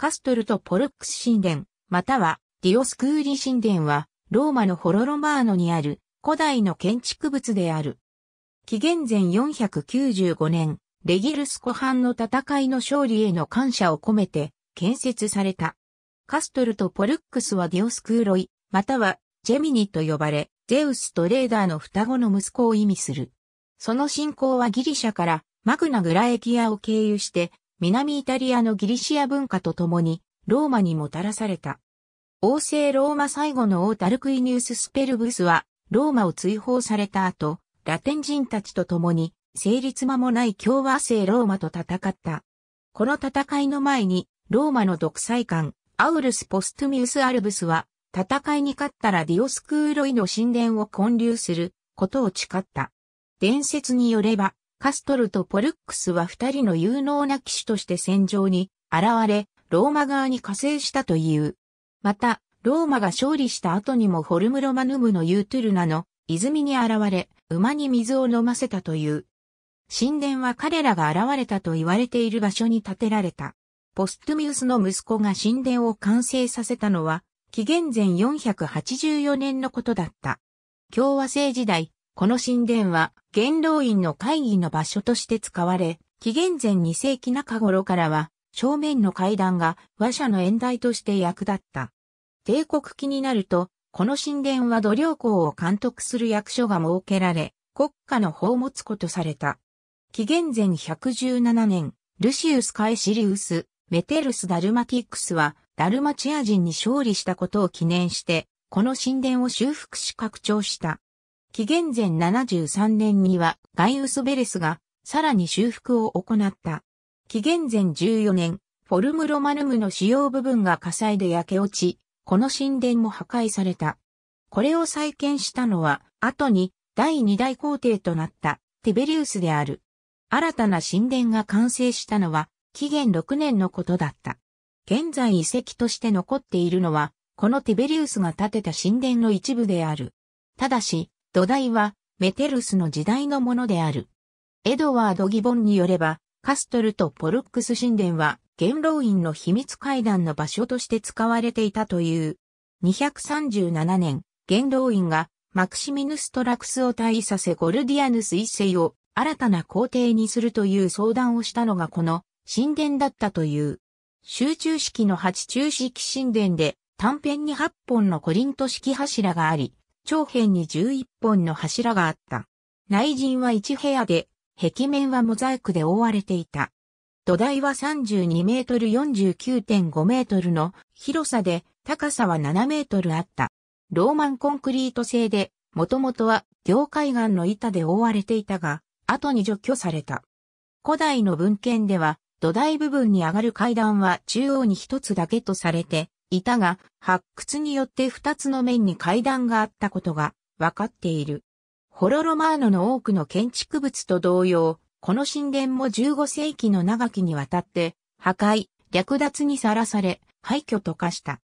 カストルとポルックス神殿、またはディオスクーリ神殿は、ローマのホロロマーノにある古代の建築物である。紀元前495年、レギルス湖畔の戦いの勝利への感謝を込めて建設された。カストルとポルックスはディオスクーロイ、またはジェミニと呼ばれ、ゼウスとレーダーの双子の息子を意味する。その信仰はギリシャからマグナグラエキアを経由して南イタリアのギリシア文化とともに、ローマにもたらされた。王政ローマ最後の王タルクイニウス・スペルブスは、ローマを追放された後、ラテン人たちと共に、成立間もない共和制ローマと戦った。この戦いの前に、ローマの独裁官、アウルス・ポストミウス・アルブスは、戦いに勝ったらディオスクーロイの神殿を建立することを誓った。伝説によれば、カストルとポルックスは二人の有能な騎手として戦場に現れ、ローマ側に加勢したという。また、ローマが勝利した後にもホルムロマヌムのユートゥルナの泉に現れ、馬に水を飲ませたという。神殿は彼らが現れたと言われている場所に建てられた。ポストミウスの息子が神殿を完成させたのは、紀元前484年のことだった。共和制時代、この神殿は元老院の会議の場所として使われ、紀元前2世紀中頃からは正面の階段が和社の縁台として役立った。帝国期になると、この神殿は土領校を監督する役所が設けられ、国家の宝物庫とされた。紀元前117年、ルシウス・カエシリウス、メテルス・ダルマティックスは、ダルマチア人に勝利したことを記念して、この神殿を修復し拡張した。紀元前73年にはガイウス・ベレスがさらに修復を行った。紀元前14年、フォルムロマヌムの主要部分が火災で焼け落ち、この神殿も破壊された。これを再建したのは、後に第二代皇帝となったティベリウスである。新たな神殿が完成したのは、紀元6年のことだった。現在遺跡として残っているのは、このティベリウスが建てた神殿の一部である。ただし、土台はメテルスの時代のものである。エドワード・ギボンによれば、カストルとポルックス神殿は元老院の秘密会談の場所として使われていたという。237年、元老院がマクシミヌス・トラクスを退位させゴルディアヌス一世を新たな皇帝にするという相談をしたのがこの神殿だったという。集中式の八中式神殿で短編に8本のコリント式柱があり、長辺に11本の柱があった。内陣は1部屋で、壁面はモザイクで覆われていた。土台は32メートル49.5メートルの広さで高さは7メートルあった。ローマンコンクリート製で、もともとは業界岩の板で覆われていたが、後に除去された。古代の文献では、土台部分に上がる階段は中央に一つだけとされて、いたが、発掘によって二つの面に階段があったことが分かっている。ホロロマーノの多くの建築物と同様、この神殿も15世紀の長きにわたって、破壊、略奪にさらされ、廃墟と化した。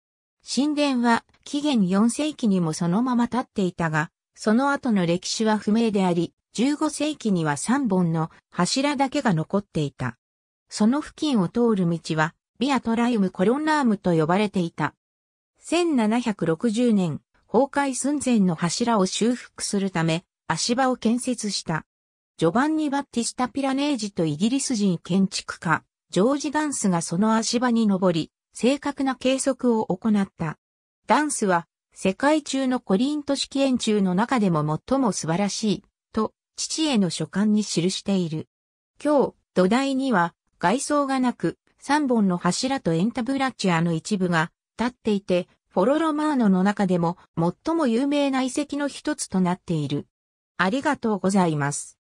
神殿は紀元4世紀にもそのまま建っていたが、その後の歴史は不明であり、15世紀には3本の柱だけが残っていた。その付近を通る道はビアトライムコロンナームと呼ばれていた。1760年、崩壊寸前の柱を修復するため、足場を建設した。ジョバンニ・バッティスタ・ピラネージとイギリス人建築家、ジョージ・ダンスがその足場に登り、正確な計測を行った。ダンスは、世界中のコリント式円柱の中でも最も素晴らしい、と、父への書簡に記している。今日、土台には、外装がなく、3本の柱とエンタブラチチアの一部が立っていて、フォロロマーノの中でも最も有名な遺跡の一つとなっている。ありがとうございます。